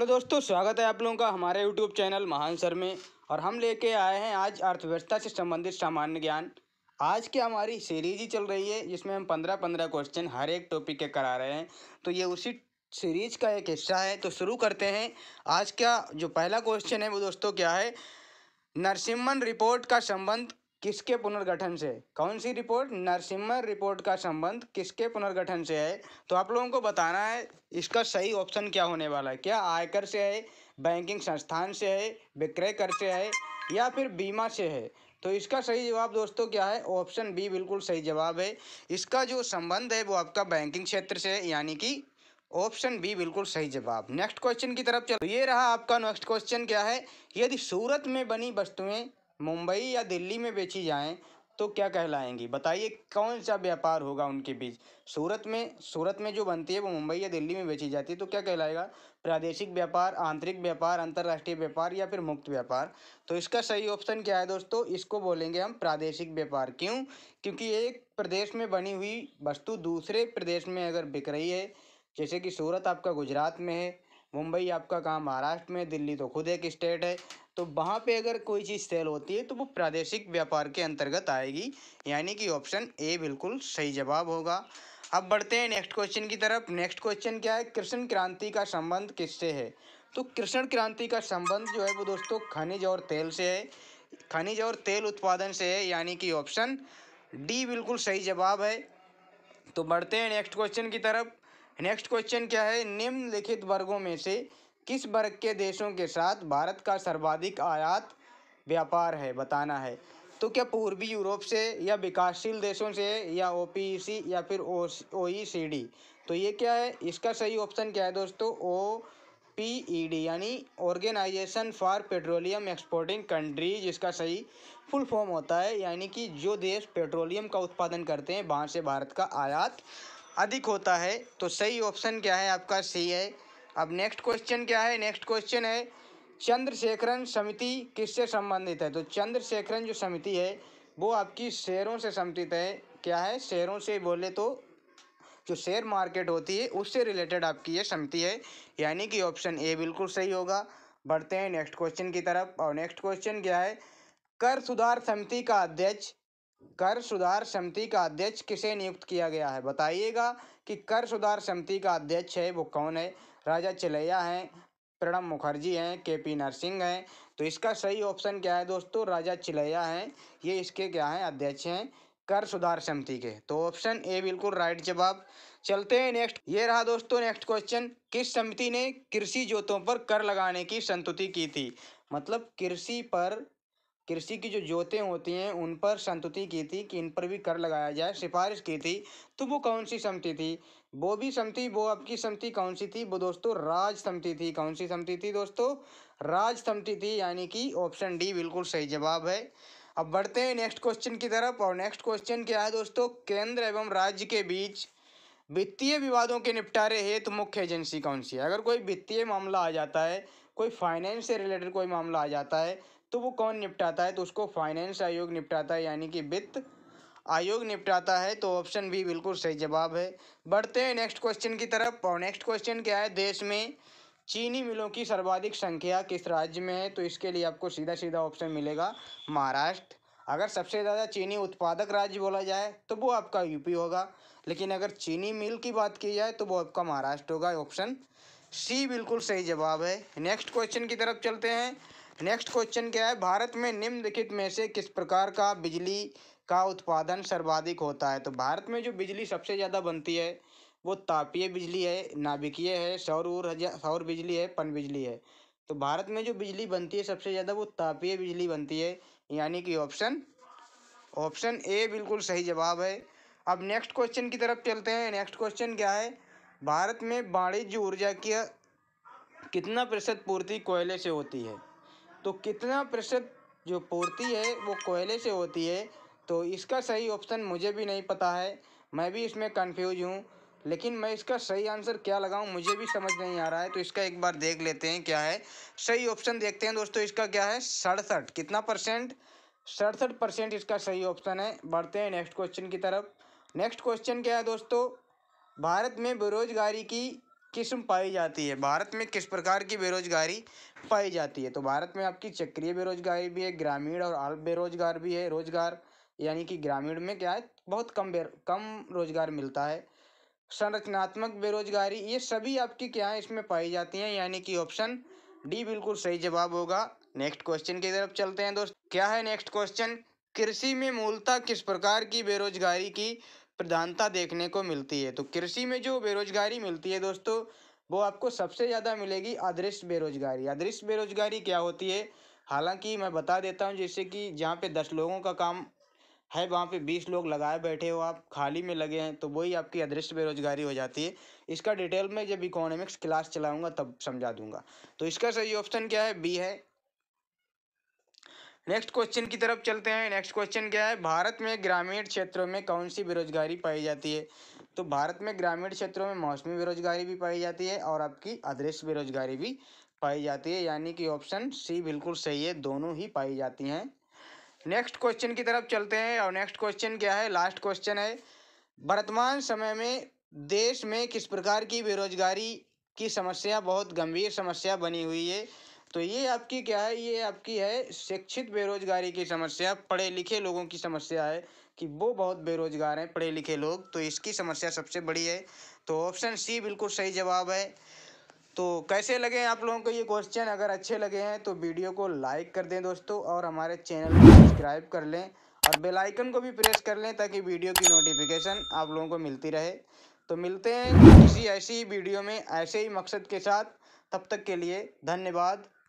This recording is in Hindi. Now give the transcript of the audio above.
हेलो दोस्तों स्वागत है आप लोगों का हमारे यूट्यूब चैनल महान सर में और हम लेके आए हैं आज अर्थव्यवस्था से संबंधित सामान्य ज्ञान आज की हमारी सीरीज ही चल रही है जिसमें हम पंद्रह पंद्रह क्वेश्चन हर एक टॉपिक के करा रहे हैं तो ये उसी सीरीज का एक हिस्सा है तो शुरू करते हैं आज का जो पहला क्वेश्चन है वो दोस्तों क्या है नरसिम्हन रिपोर्ट का संबंध किसके पुनर्गठन से कौन सी रिपोर्ट नरसिम्हा रिपोर्ट का संबंध किसके पुनर्गठन से है तो आप लोगों को बताना है इसका सही ऑप्शन क्या होने वाला है क्या आयकर से है बैंकिंग संस्थान से है विक्रय कर से है या फिर बीमा से है तो इसका सही जवाब दोस्तों क्या है ऑप्शन बी बिल्कुल सही जवाब है इसका जो संबंध है वो आपका बैंकिंग क्षेत्र से है यानी कि ऑप्शन बी बिल्कुल सही जवाब नेक्स्ट क्वेश्चन की तरफ चलो तो ये रहा आपका नेक्स्ट क्वेश्चन क्या है यदि सूरत में बनी वस्तुएं मुंबई या दिल्ली में बेची जाएँ तो क्या कहलाएँगी बताइए कौन सा व्यापार होगा उनके बीच सूरत में सूरत में जो बनती है वो मुंबई या दिल्ली में बेची जाती है तो क्या कहलाएगा प्रादेशिक व्यापार आंतरिक व्यापार अंतर्राष्ट्रीय व्यापार या फिर मुक्त व्यापार तो इसका सही ऑप्शन क्या है दोस्तों इसको बोलेंगे हम प्रादेशिक व्यापार क्यों क्योंकि एक प्रदेश में बनी हुई वस्तु दूसरे प्रदेश में अगर बिक रही है जैसे कि सूरत आपका गुजरात में है मुंबई आपका कहाँ महाराष्ट्र में दिल्ली तो खुद एक स्टेट है तो वहाँ पे अगर कोई चीज़ सेल होती है तो वो प्रादेशिक व्यापार के अंतर्गत आएगी यानी कि ऑप्शन ए बिल्कुल सही जवाब होगा अब बढ़ते हैं नेक्स्ट क्वेश्चन की तरफ नेक्स्ट क्वेश्चन क्या है कृष्ण क्रांति का संबंध किससे है तो कृष्ण क्रांति का संबंध जो है वो दोस्तों खनिज और तेल से है खनिज और तेल उत्पादन से है यानी कि ऑप्शन डी बिल्कुल सही जवाब है तो बढ़ते हैं नेक्स्ट क्वेश्चन की तरफ नेक्स्ट क्वेश्चन क्या है निम्नलिखित वर्गों में से किस वर्ग के देशों के साथ भारत का सर्वाधिक आयात व्यापार है बताना है तो क्या पूर्वी यूरोप से या विकासशील देशों से या ओ e या फिर ओ ई e तो ये क्या है इसका सही ऑप्शन क्या है दोस्तों ओ पी ई डी यानी organisation for petroleum exporting countries इसका सही फुल फॉर्म होता है यानी कि जो देश पेट्रोलियम का उत्पादन करते हैं वहाँ से भारत का आयात अधिक होता है तो सही ऑप्शन क्या है आपका सी है अब नेक्स्ट क्वेश्चन क्या है नेक्स्ट क्वेश्चन है चंद्रशेखरन समिति किससे संबंधित है तो चंद्रशेखरन जो समिति है वो आपकी शेयरों से संबंधित है क्या है शेयरों से बोले तो जो शेयर मार्केट होती है उससे रिलेटेड आपकी ये समिति है यानी कि ऑप्शन ए बिल्कुल सही होगा बढ़ते हैं नेक्स्ट क्वेश्चन की तरफ और नेक्स्ट क्वेश्चन क्या है कर सुधार समिति का अध्यक्ष कर सुधार समिति का अध्यक्ष किसे नियुक्त किया गया है बताइएगा कि कर सुधार समिति का अध्यक्ष है वो कौन है राजा चिलैया हैं प्रणब मुखर्जी हैं के पी नरसिंह हैं तो इसका सही ऑप्शन क्या है दोस्तों राजा चिलैया हैं ये इसके क्या हैं अध्यक्ष हैं कर सुधार समिति के तो ऑप्शन ए बिल्कुल राइट जवाब चलते हैं नेक्स्ट ये रहा दोस्तों नेक्स्ट क्वेश्चन किस समिति ने कृषि जोतों पर कर लगाने की संतुति की थी मतलब कृषि पर कृषि की जो जोतें होती हैं उन पर संतुति की थी कि इन पर भी कर लगाया जाए सिफारिश की थी तो वो कौन सी समिति थी वो भी समिति वो आपकी समिति कौन सी थी वो दोस्तों राज समिति थी कौन सी समिति थी दोस्तों राज समिति थी यानी कि ऑप्शन डी बिल्कुल सही जवाब है अब बढ़ते हैं नेक्स्ट क्वेश्चन की तरफ और नेक्स्ट क्वेश्चन क्या है दोस्तों केंद्र एवं राज्य के बीच वित्तीय विवादों के निपटारे हेतु तो मुख्य एजेंसी कौन सी है अगर कोई वित्तीय मामला आ जाता है कोई फाइनेंस से रिलेटेड कोई मामला आ जाता है तो वो कौन निपटाता है तो उसको फाइनेंस आयोग निपटाता है यानी कि वित्त आयोग निपटाता है तो ऑप्शन बी बिल्कुल सही जवाब है बढ़ते हैं नेक्स्ट क्वेश्चन की तरफ और नेक्स्ट क्वेश्चन क्या है देश में चीनी मिलों की सर्वाधिक संख्या किस राज्य में है तो इसके लिए आपको सीधा सीधा ऑप्शन मिलेगा महाराष्ट्र अगर सबसे ज़्यादा चीनी उत्पादक राज्य बोला जाए तो वो आपका यूपी होगा लेकिन अगर चीनी मिल की बात की जाए तो वो आपका महाराष्ट्र होगा ऑप्शन सी बिल्कुल सही जवाब है नेक्स्ट क्वेश्चन की तरफ चलते हैं नेक्स्ट क्वेश्चन क्या है भारत में निम्नलिखित में से किस प्रकार का बिजली का उत्पादन सर्वाधिक होता है तो भारत में जो बिजली सबसे ज़्यादा बनती है वो तापीय बिजली है नाभिकीय है सौर ऊर्जा सौर बिजली है पन बिजली है तो भारत में जो बिजली बनती है सबसे ज़्यादा वो तापीय बिजली बनती है यानी कि ऑप्शन ऑप्शन ए बिल्कुल सही जवाब है अब नेक्स्ट क्वेश्चन की तरफ चलते हैं नेक्स्ट क्वेश्चन क्या है भारत में वाणिज्य ऊर्जा की कितना प्रतिशत पूर्ति कोयले से होती है तो कितना प्रतिशत जो पूर्ति है वो कोयले से होती है तो इसका सही ऑप्शन मुझे भी नहीं पता है मैं भी इसमें कन्फ्यूज हूँ लेकिन मैं इसका सही आंसर क्या लगाऊँ मुझे भी समझ नहीं आ रहा है तो इसका एक बार देख लेते हैं क्या है सही ऑप्शन देखते हैं दोस्तों इसका क्या है सड़सठ कितना परसेंट सड़सठ परसेंट इसका सही ऑप्शन है बढ़ते हैं नेक्स्ट क्वेश्चन की तरफ नेक्स्ट क्वेश्चन क्या है दोस्तों भारत में बेरोजगारी की किस्म पाई जाती है भारत में किस प्रकार की बेरोजगारी पाई जाती है तो भारत में आपकी चक्रीय बेरोजगारी भी है ग्रामीण और अल्प बेरोजगार भी है रोजगार यानी कि ग्रामीण में क्या है बहुत कम बेर कम रोजगार मिलता है संरचनात्मक बेरोजगारी ये सभी आपकी क्या है इसमें पाई जाती हैं यानी कि ऑप्शन डी बिल्कुल सही जवाब होगा नेक्स्ट क्वेश्चन की तरफ चलते हैं दोस्त क्या है नेक्स्ट क्वेश्चन कृषि में मूलतः किस प्रकार की बेरोजगारी की प्रधानता देखने को मिलती है तो कृषि में जो बेरोजगारी मिलती है दोस्तों वो आपको सबसे ज़्यादा मिलेगी अदृश्य बेरोजगारी अदृश्य बेरोजगारी क्या होती है हालांकि मैं बता देता हूं जैसे कि जहां पे दस लोगों का काम है वहाँ पे बीस लोग लगाए बैठे हो आप खाली में लगे हैं तो वही आपकी अदृश्य बेरोजगारी हो जाती है इसका डिटेल में जब इकोनॉमिक्स क्लास चलाऊँगा तब समझा दूंगा तो इसका सही ऑप्शन क्या है बी है नेक्स्ट क्वेश्चन की तरफ चलते हैं नेक्स्ट क्वेश्चन क्या है भारत में ग्रामीण क्षेत्रों में कौन सी बेरोजगारी पाई जाती है तो भारत में ग्रामीण क्षेत्रों में मौसमी बेरोजगारी भी पाई जाती है और आपकी अदृश्य बेरोजगारी भी पाई जाती है यानी कि ऑप्शन सी बिल्कुल सही है दोनों ही पाई जाती हैं नेक्स्ट क्वेश्चन की तरफ चलते हैं और नेक्स्ट क्वेश्चन क्या है लास्ट क्वेश्चन है वर्तमान समय में देश में किस प्रकार की बेरोजगारी की समस्या बहुत गंभीर समस्या बनी हुई है तो ये आपकी क्या है ये आपकी है शिक्षित बेरोजगारी की समस्या पढ़े लिखे लोगों की समस्या है कि वो बहुत बेरोजगार हैं पढ़े लिखे लोग तो इसकी समस्या सबसे बड़ी है तो ऑप्शन सी बिल्कुल सही जवाब है तो कैसे लगे आप लोगों को ये क्वेश्चन अगर अच्छे लगे हैं तो वीडियो को लाइक कर दें दोस्तों और हमारे चैनल को सब्सक्राइब कर लें और बेल आइकन को भी प्रेस कर लें ताकि वीडियो की नोटिफिकेशन आप लोगों को मिलती रहे तो मिलते हैं किसी ऐसी वीडियो में ऐसे ही मकसद के साथ तब तक के लिए धन्यवाद